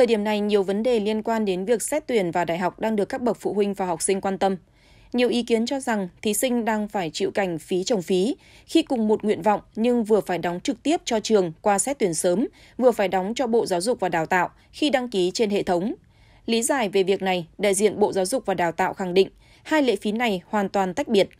Thời điểm này, nhiều vấn đề liên quan đến việc xét tuyển vào đại học đang được các bậc phụ huynh và học sinh quan tâm. Nhiều ý kiến cho rằng thí sinh đang phải chịu cảnh phí trồng phí khi cùng một nguyện vọng nhưng vừa phải đóng trực tiếp cho trường qua xét tuyển sớm, vừa phải đóng cho Bộ Giáo dục và Đào tạo khi đăng ký trên hệ thống. Lý giải về việc này, đại diện Bộ Giáo dục và Đào tạo khẳng định hai lệ phí này hoàn toàn tách biệt –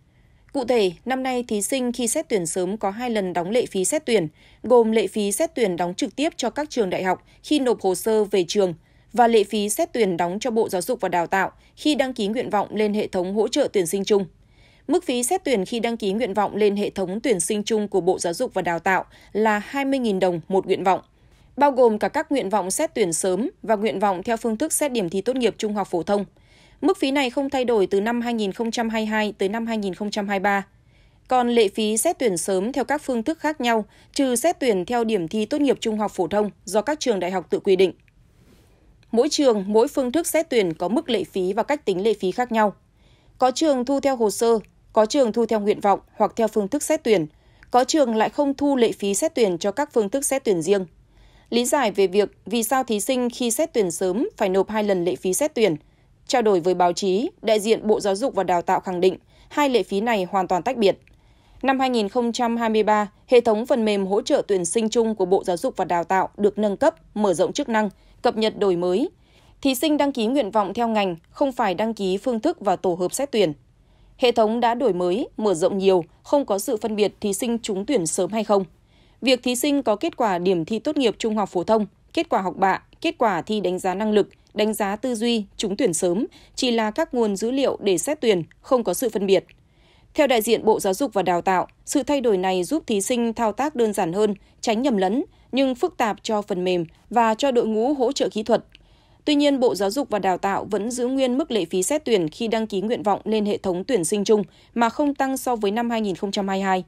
Cụ thể, năm nay thí sinh khi xét tuyển sớm có hai lần đóng lệ phí xét tuyển, gồm lệ phí xét tuyển đóng trực tiếp cho các trường đại học khi nộp hồ sơ về trường và lệ phí xét tuyển đóng cho Bộ Giáo dục và Đào tạo khi đăng ký nguyện vọng lên hệ thống hỗ trợ tuyển sinh chung. Mức phí xét tuyển khi đăng ký nguyện vọng lên hệ thống tuyển sinh chung của Bộ Giáo dục và Đào tạo là 20.000 đồng một nguyện vọng, bao gồm cả các nguyện vọng xét tuyển sớm và nguyện vọng theo phương thức xét điểm thi tốt nghiệp trung học phổ thông – Mức phí này không thay đổi từ năm 2022 tới năm 2023. Còn lệ phí xét tuyển sớm theo các phương thức khác nhau, trừ xét tuyển theo điểm thi tốt nghiệp trung học phổ thông do các trường đại học tự quy định. Mỗi trường, mỗi phương thức xét tuyển có mức lệ phí và cách tính lệ phí khác nhau. Có trường thu theo hồ sơ, có trường thu theo nguyện vọng hoặc theo phương thức xét tuyển, có trường lại không thu lệ phí xét tuyển cho các phương thức xét tuyển riêng. Lý giải về việc vì sao thí sinh khi xét tuyển sớm phải nộp hai lần lệ phí xét tuyển – Trao đổi với báo chí, đại diện Bộ Giáo dục và Đào tạo khẳng định hai lệ phí này hoàn toàn tách biệt. Năm 2023, hệ thống phần mềm hỗ trợ tuyển sinh chung của Bộ Giáo dục và Đào tạo được nâng cấp, mở rộng chức năng, cập nhật đổi mới. Thí sinh đăng ký nguyện vọng theo ngành, không phải đăng ký phương thức và tổ hợp xét tuyển. Hệ thống đã đổi mới, mở rộng nhiều, không có sự phân biệt thí sinh trúng tuyển sớm hay không. Việc thí sinh có kết quả điểm thi tốt nghiệp trung học phổ thông, kết quả học bạ, kết quả thi đánh giá năng lực, đánh giá tư duy, trúng tuyển sớm chỉ là các nguồn dữ liệu để xét tuyển, không có sự phân biệt. Theo đại diện Bộ Giáo dục và Đào tạo, sự thay đổi này giúp thí sinh thao tác đơn giản hơn, tránh nhầm lẫn, nhưng phức tạp cho phần mềm và cho đội ngũ hỗ trợ kỹ thuật. Tuy nhiên, Bộ Giáo dục và Đào tạo vẫn giữ nguyên mức lệ phí xét tuyển khi đăng ký nguyện vọng lên hệ thống tuyển sinh chung mà không tăng so với năm 2022.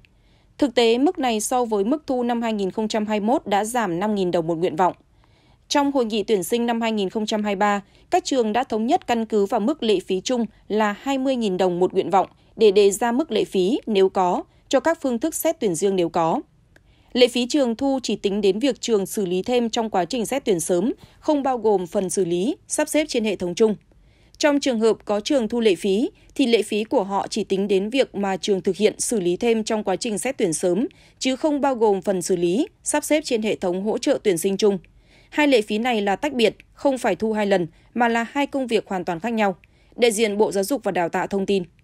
Thực tế, mức này so với mức thu năm 2021 đã giảm 5.000 đồng một nguyện vọng trong hội nghị tuyển sinh năm 2023, các trường đã thống nhất căn cứ vào mức lệ phí chung là 20.000 đồng một nguyện vọng để đề ra mức lệ phí nếu có cho các phương thức xét tuyển riêng nếu có. Lệ phí trường thu chỉ tính đến việc trường xử lý thêm trong quá trình xét tuyển sớm, không bao gồm phần xử lý, sắp xếp trên hệ thống chung. Trong trường hợp có trường thu lệ phí, thì lệ phí của họ chỉ tính đến việc mà trường thực hiện xử lý thêm trong quá trình xét tuyển sớm, chứ không bao gồm phần xử lý, sắp xếp trên hệ thống hỗ trợ tuyển sinh chung. Hai lệ phí này là tách biệt, không phải thu hai lần mà là hai công việc hoàn toàn khác nhau. Đại diện Bộ Giáo dục và Đào tạo thông tin.